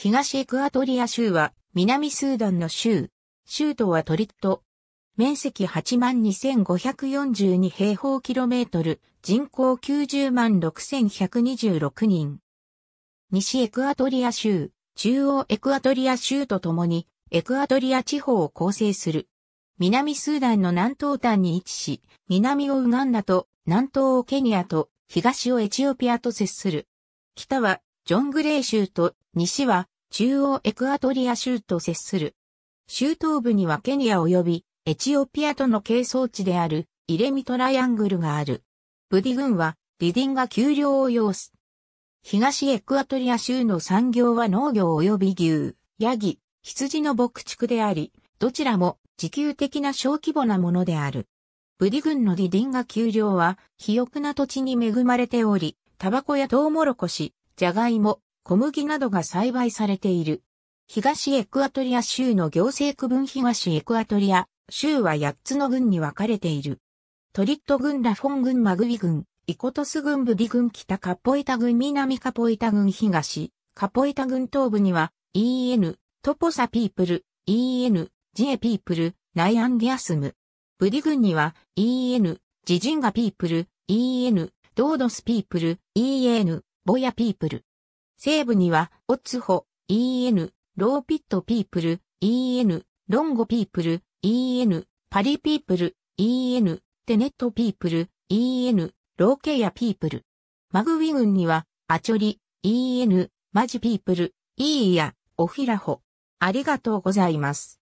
東エクアトリア州は南スーダンの州。州都はトリット。面積82,542平方キロメートル、人口906,126人。西エクアトリア州、中央エクアトリア州とともに、エクアトリア地方を構成する。南スーダンの南東端に位置し、南をウガンダと、南東をケニアと、東をエチオピアと接する。北はジョングレー州と西は中央エクアトリア州と接する。州東部にはケニア及びエチオピアとの係争地であるイレミトライアングルがある。ブディ郡はリディンが丘陵を要す。東エクアトリア州の産業は農業及び牛、ヤギ、羊の牧畜であり、どちらも自給的な小規模なものである。ブディ郡のディディンガ丘陵は肥沃な土地に恵まれており、タバコやトウモロコシ、ジャガイモ、小麦などが栽培されている。東エクアトリア州の行政区分東エクアトリア州は8つの郡に分かれている。トリット郡ラフォン郡マグビ郡、イコトス郡ブディ郡北カポエタ郡南カポエタ郡東、カポエタ郡東部には EN、トポサピープル、EN、ジエピープル、ナイアンディアスム。ブディ郡には EN、ジジンガピープル、EN、ドードスピープル、EN、ボヤピープル。西部には、オツホ、EN、ローピットピープル、EN、ロンゴピープル、EN、パリピープル、EN、テネットピープル、EN、ローケヤピープル。マグウィンには、アチョリ、EN、マジピープル、イーや、オフィラホ。ありがとうございます。